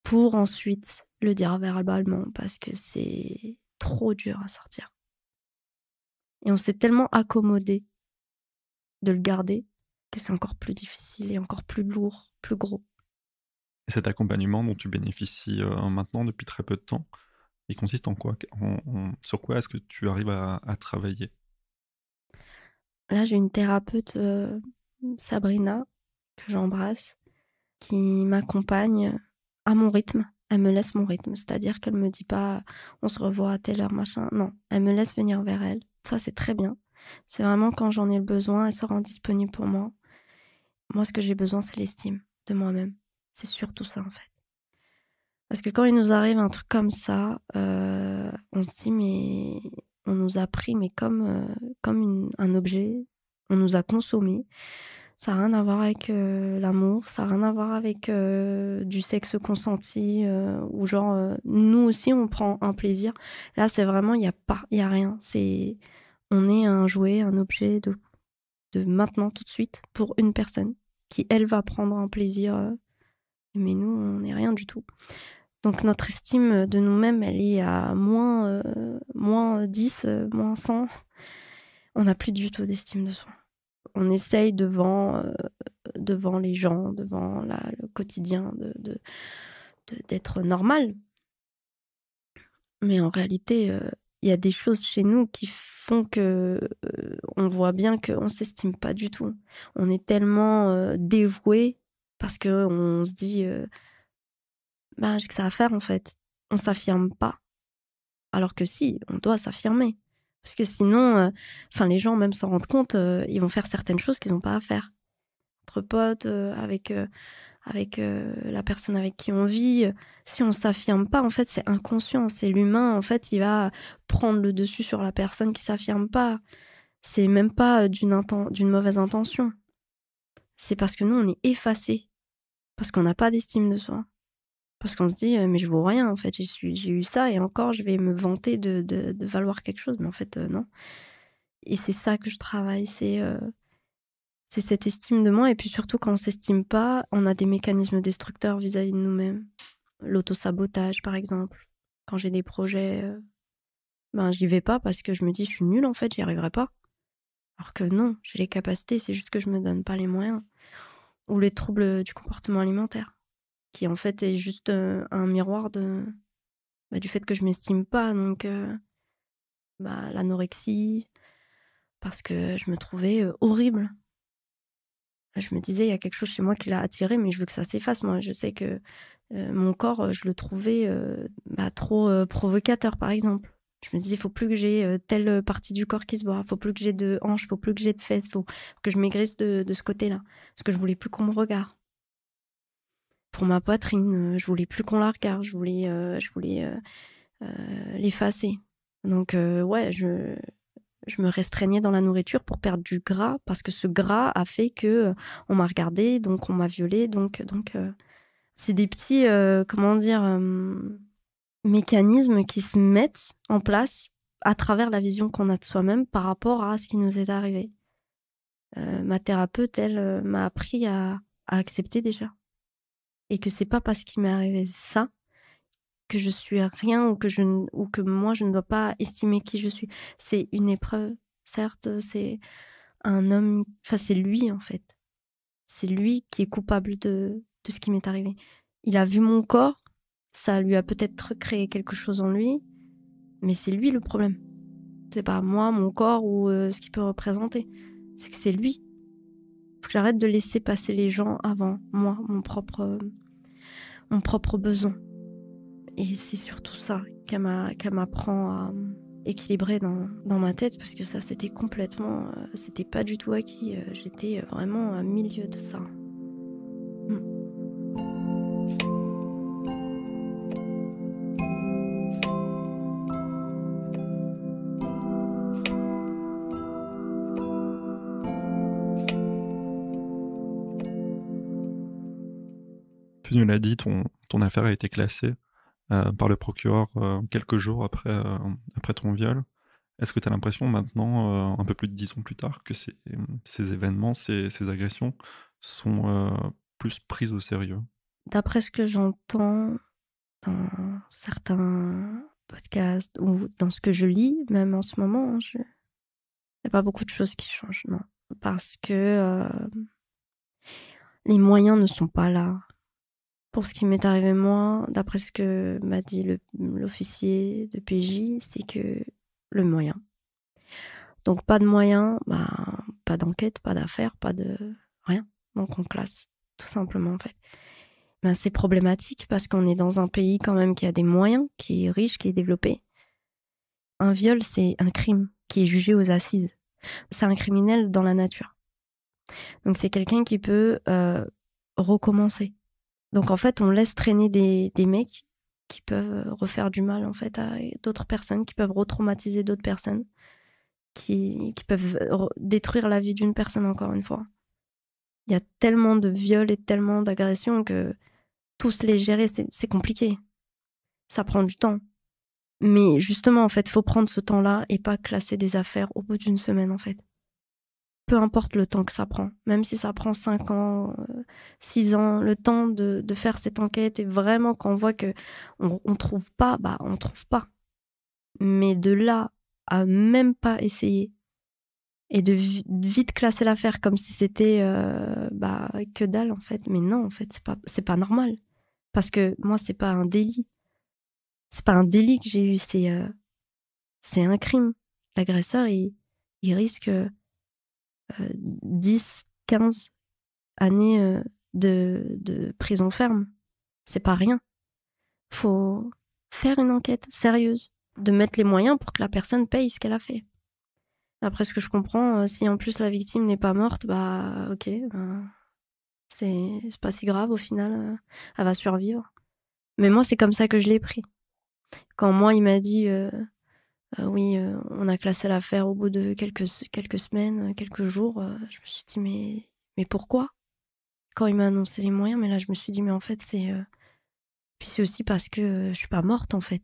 pour ensuite le dire verbalement parce que c'est trop dur à sortir. Et on s'est tellement accommodé de le garder que c'est encore plus difficile et encore plus lourd, plus gros. Cet accompagnement dont tu bénéficies euh, maintenant depuis très peu de temps, il consiste en quoi Sur quoi est-ce que tu arrives à, travailler Là, j'ai une thérapeute, euh, Sabrina, que j'embrasse, qui m'accompagne à mon rythme. Elle me laisse mon rythme, c'est-à-dire qu'elle me dit pas on se revoit à telle heure, machin. Non, elle me laisse venir vers elle. Ça, c'est très bien. C'est vraiment quand j'en ai le besoin, elle se rend disponible pour moi. Moi, ce que j'ai besoin, c'est l'estime de moi-même. C'est surtout ça, en fait. Parce que quand il nous arrive un truc comme ça, euh, on se dit, mais on nous a pris, mais comme, euh, comme un objet, on nous a consommés. Ça n'a rien à voir avec euh, l'amour, ça n'a rien à voir avec du sexe consenti, ou genre, nous aussi, on prend un plaisir. Là, c'est vraiment, il n'y a pas, il n'y a rien. C'est on est un jouet, un objet de, de maintenant, tout de suite, pour une personne qui, elle, va prendre un plaisir. Euh, mais nous, on n'est rien du tout. Donc notre estime de nous-mêmes, elle est à moins, euh, moins 10, euh, moins 100. On n'a plus du tout d'estime de soi. On essaye devant, devant les gens, devant le quotidien, d'être de, de, normal. Mais en réalité, il y a des choses chez nous qui font que euh, on voit bien qu'on s'estime pas du tout. On est tellement euh, dévoué parce que on se dit euh, bah, j'ai que ça à faire en fait. On s'affirme pas. Alors que si, on doit s'affirmer. Parce que sinon, enfin les gens même s'en rendent compte, ils vont faire certaines choses qu'ils n'ont pas à faire. Entre potes, avec avec euh, la personne avec qui on vit. Si on s'affirme pas, en fait, c'est inconscient. C'est l'humain, en fait, il va prendre le dessus sur la personne qui s'affirme pas. C'est même pas euh, d'une mauvaise intention. C'est parce que nous, on est effacé. Parce qu'on n'a pas d'estime de soi. Parce qu'on se dit, euh, mais je vaux rien, en fait, j'ai eu ça et encore, je vais me vanter de, de, valoir quelque chose. Mais en fait, non. Et c'est ça que je travaille, c'est c'est cette estime de moi. Et puis surtout, quand on s'estime pas, on a des mécanismes destructeurs vis-à-vis de nous-mêmes. L'autosabotage, par exemple. Quand j'ai des projets, euh, ben j'y vais pas parce que je me dis, je suis nulle en fait, j'y arriverai pas. Alors que non, j'ai les capacités, c'est juste que je me donne pas les moyens. Ou les troubles du comportement alimentaire, qui en fait est juste euh, un miroir de, bah, du fait que je m'estime pas. Donc, euh, bah, l'anorexie, parce que je me trouvais horrible je me disais, il y a quelque chose chez moi qui l'a attiré, mais je veux que ça s'efface. Moi, je sais que mon corps, je le trouvais bah, trop provocateur, par exemple. Je me disais, il faut plus que j'ai telle partie du corps qui se voit, Il faut plus que j'ai de hanches, faut plus que j'ai de fesses, faut que je maigrisse de, ce côté-là. Parce que je voulais plus qu'on me regarde. Pour ma poitrine, je voulais plus qu'on la regarde, je voulais, je voulais l'effacer. Donc, ouais, je, je me restreignais dans la nourriture pour perdre du gras parce que ce gras a fait que euh, on m'a regardé, donc on m'a violé donc donc euh, c'est des petits euh, comment dire mécanismes qui se mettent en place à travers la vision qu'on a de soi-même par rapport à ce qui nous est arrivé. ma thérapeute, elle, m'a appris à, à accepter déjà et que c'est pas parce qu'il m'est arrivé ça que je suis rien ou que, je, ou que moi, je ne dois pas estimer qui je suis. C'est une épreuve, certes, c'est un homme, enfin c'est lui en fait. C'est lui qui est coupable de, de ce qui m'est arrivé. Il a vu mon corps, ça lui a peut-être créé quelque chose en lui, mais c'est lui le problème. C'est pas moi, mon corps ou euh, ce qu'il peut représenter. C'est que c'est lui. Faut que j'arrête de laisser passer les gens avant moi, mon propre, mon propre besoin. Et c'est surtout ça qu'elle m'apprend à euh, équilibrer dans, ma tête parce que ça c'était complètement euh, c'était pas du tout acquis euh, j'étais vraiment au milieu de ça Tu nous l'as dit, ton affaire a été classée euh, par le procureur euh, quelques jours après, euh, après ton viol. Est-ce que tu as l'impression maintenant, un peu plus de dix ans plus tard, que ces, événements, ces, agressions sont plus prises au sérieux D'après ce que j'entends dans certains podcasts ou dans ce que je lis, même en ce moment, hein, il n'y a pas beaucoup de choses qui changent, non. Parce que les moyens ne sont pas là. Pour ce qui m'est arrivé moi, d'après ce que m'a dit l'officier de PJ, c'est que le moyen. Donc pas de moyen, bah, pas d'enquête, pas d'affaire, pas de rien. Donc on classe, tout simplement en fait. Ben, c'est problématique parce qu'on est dans un pays quand même qui a des moyens, qui est riche, qui est développé. Un viol, c'est un crime qui est jugé aux assises. C'est un criminel dans la nature. Donc c'est quelqu'un qui peut euh, recommencer donc en fait, on laisse traîner des, mecs qui peuvent euh, refaire du mal en fait à d'autres personnes, qui peuvent retraumatiser d'autres personnes, qui, peuvent euh, détruire la vie d'une personne encore une fois. Il y a tellement de viols et tellement d'agressions que tous les gérer, c'est compliqué. Ça prend du temps. Mais justement, en fait, faut prendre ce temps-là et pas classer des affaires au bout d'une semaine, en fait peu importe le temps que ça prend, même si ça prend 5 ans, 6 euh, ans, le temps de, de, faire cette enquête et vraiment qu'on voit que on, trouve pas, bah on trouve pas. Mais de là à même pas essayer et de vite classer l'affaire comme si c'était euh, bah, que dalle en fait, mais non en fait c'est pas c'est pas normal parce que moi c'est pas un délit, c'est pas un délit que j'ai eu, c'est euh, un crime. L'agresseur il, il risque 10, euh, 15 années euh, de, prison ferme. C'est pas rien. Faut faire une enquête sérieuse, de mettre les moyens pour que la personne paye ce qu'elle a fait. après ce que je comprends, euh, si en plus la victime n'est pas morte, bah ok, ben, c'est pas si grave au final, elle va survivre. Mais moi, c'est comme ça que je l'ai pris. Quand moi, il m'a dit euh, oui, euh, on a classé l'affaire au bout de quelques, quelques semaines, euh, quelques jours. je me suis dit, mais, pourquoi Quand il m'a annoncé les moyens, mais là, je me suis dit, mais en fait, c'est. Puis c'est aussi parce que je suis pas morte, en fait.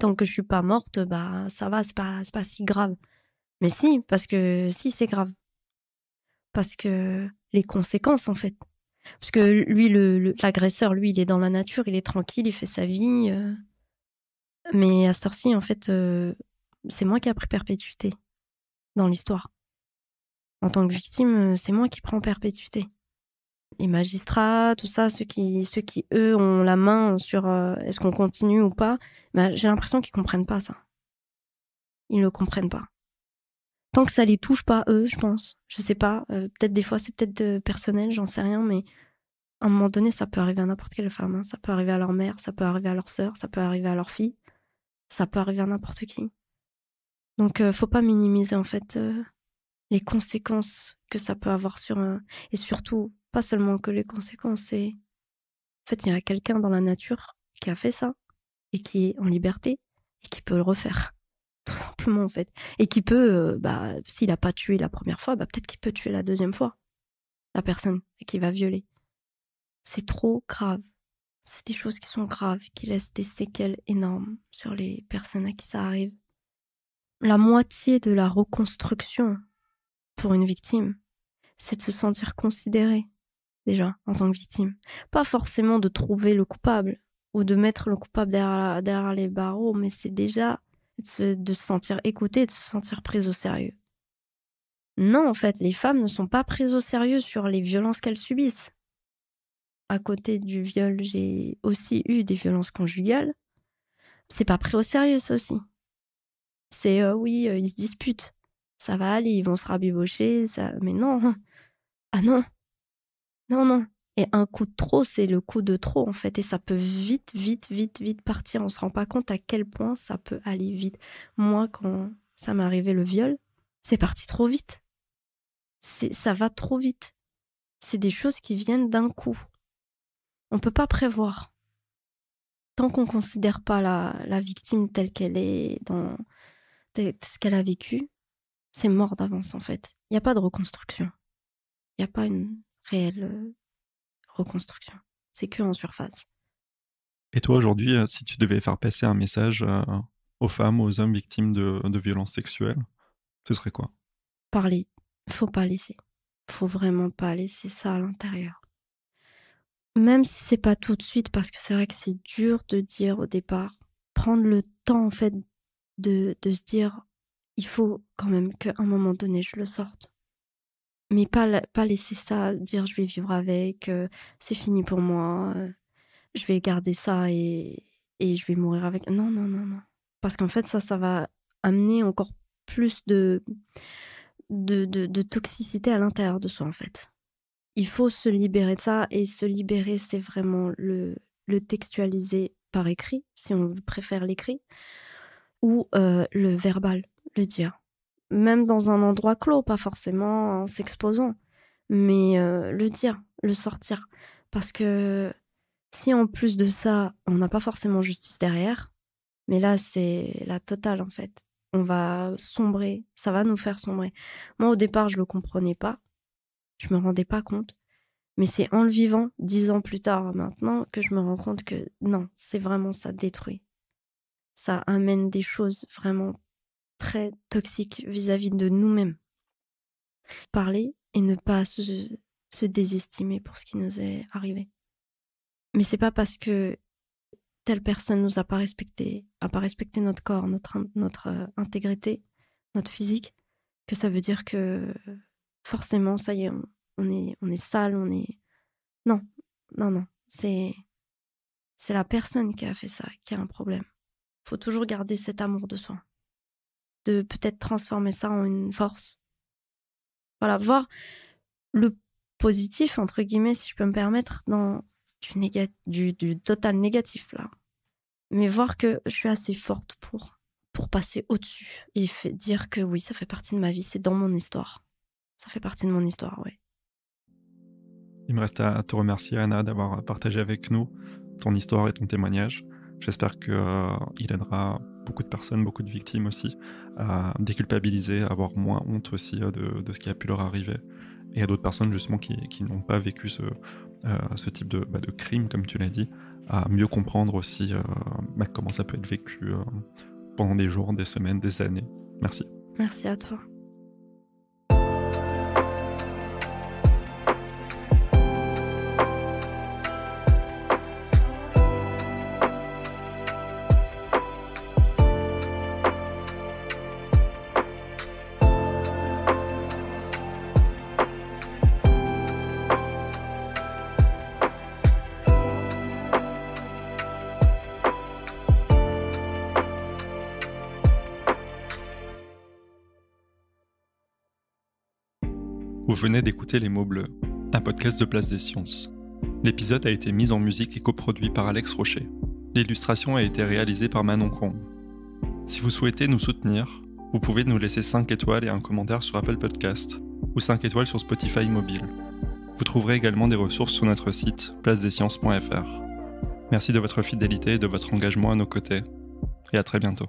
Tant que je suis pas morte, bah, ça va, c'est pas, pas si grave. Mais si, parce que si, c'est grave. Parce que les conséquences, en fait. Parce que lui, l'agresseur, le, lui, il est dans la nature, il est tranquille, il fait sa vie. Mais à ce heure-ci, en fait, euh, c'est moi qui a pris perpétuité dans l'histoire. En tant que victime, euh, c'est moi qui prends perpétuité. Les magistrats, tout ça, ceux qui, eux, ont la main sur euh, est-ce qu'on continue ou pas, bah, j'ai l'impression qu'ils comprennent pas ça. Ils ne comprennent pas. Tant que ça les touche pas, eux, je pense. Je sais pas. peut-être des fois, c'est peut-être personnel, j'en sais rien, mais à un moment donné, ça peut arriver à n'importe quelle femme. Hein. Ça peut arriver à leur mère, ça peut arriver à leur sœur, ça peut arriver à leur fille. Ça peut arriver à n'importe qui. Donc, euh, faut pas minimiser en fait euh, les conséquences que ça peut avoir sur un... Euh, et surtout pas seulement que les conséquences. C'est en fait il y a quelqu'un dans la nature qui a fait ça et qui est en liberté et qui peut le refaire (laughs) tout simplement en fait et qui peut bah s'il a pas tué la première fois bah peut-être qu'il peut tuer la deuxième fois la personne qui va violer. C'est trop grave c'est des choses qui sont graves, qui laissent des séquelles énormes sur les personnes à qui ça arrive. La moitié de la reconstruction pour une victime, c'est de se sentir considérée, déjà, en tant que victime. Pas forcément de trouver le coupable ou de mettre le coupable derrière, les barreaux, mais c'est déjà de se, de se sentir écoutée, de se sentir prise au sérieux. Non, en fait, les femmes ne sont pas prises au sérieux sur les violences qu'elles subissent à côté du viol, j'ai aussi eu des violences conjugales. C'est pas pris au sérieux, ça aussi. C'est euh, oui, euh, ils se disputent. Ça va aller, ils vont se rabibocher. Ça... Mais non. (laughs) Ah non. Non, non. Et un coup de trop, c'est le coup de trop, en fait. Et ça peut vite, vite, vite, vite partir. On se rend pas compte à quel point ça peut aller vite. Moi, quand ça m'est arrivé le viol, c'est parti trop vite. Ça va trop vite. C'est des choses qui viennent d'un coup on ne peut pas prévoir. Tant qu'on ne considère pas la, victime telle qu'elle est dans ce qu'elle a vécu, c'est mort d'avance en fait. Il n'y a pas de reconstruction. Il n'y a pas une réelle euh, reconstruction. C'est que en surface. Et toi aujourd'hui, euh, si tu devais faire passer un message euh, aux femmes, aux hommes victimes de, de violences sexuelles, ce serait quoi Parler. Faut pas laisser. Faut vraiment pas laisser ça à l'intérieur même si c'est pas tout de suite, parce que c'est vrai que c'est dur de dire au départ, prendre le temps en fait de, se dire, il faut quand même qu'à un moment donné je le sorte. Mais pas, pas laisser ça, dire je vais vivre avec, euh, c'est fini pour moi, euh, je vais garder ça et, je vais mourir avec. Non, non, non, non. Parce qu'en fait, ça, ça va amener encore plus de, de toxicité à l'intérieur de soi, en fait il faut se libérer de ça et se libérer, c'est vraiment le, textualiser par écrit, si on préfère l'écrit, ou euh, le verbal, le dire. Même dans un endroit clos, pas forcément en s'exposant, mais euh, le dire, le sortir. Parce que si en plus de ça, on n'a pas forcément justice derrière, mais là, c'est la totale en fait. On va sombrer, ça va nous faire sombrer. Moi, au départ, je ne le comprenais pas. Je me rendais pas compte. Mais c'est en le vivant, dix ans plus tard maintenant, que je me rends compte que non, c'est vraiment ça détruit. Ça amène des choses vraiment très toxiques vis-à-vis de nous-mêmes. Parler et ne pas se, se désestimer pour ce qui nous est arrivé. Mais c'est pas parce que telle personne nous a pas respecté, a pas respecté notre corps, notre, notre euh, intégrité, notre physique, que ça veut dire que forcément, ça y est, on, est, on est sale, on est. Non, non, non. C'est, c'est la personne qui a fait ça qui a un problème. Faut toujours garder cet amour de soi, de peut-être transformer ça en une force. Voilà, voir le positif entre guillemets, si je peux me permettre, dans du, du total négatif là. Mais voir que je suis assez forte pour pour passer au-dessus et fait dire que oui, ça fait partie de ma vie, c'est dans mon histoire ça fait partie de mon histoire, oui. Il me reste à te remercier, Anna, d'avoir euh, partagé avec nous ton histoire et ton témoignage. J'espère qu'il euh, il aidera beaucoup de personnes, beaucoup de victimes aussi, à déculpabiliser, à avoir moins honte aussi euh, de, ce qui a pu leur arriver. Et à d'autres personnes justement qui, n'ont pas vécu ce, ce type bah, de, crime, comme tu l'as dit, à mieux comprendre aussi bah, comment ça peut être vécu pendant des jours, des semaines, des années. Merci. Merci à toi. Les Mots Bleus, un podcast de Place des Sciences. L'épisode a été mis en musique et coproduit par Alex Rocher. L'illustration a été réalisée par Manon Combe. Si vous souhaitez nous soutenir, vous pouvez nous laisser 5 étoiles et un commentaire sur Apple Podcast ou 5 étoiles sur Spotify mobile. Vous trouverez également des ressources sur notre site placedesciences.fr. Merci de votre fidélité et de votre engagement à nos côtés. Et à très bientôt.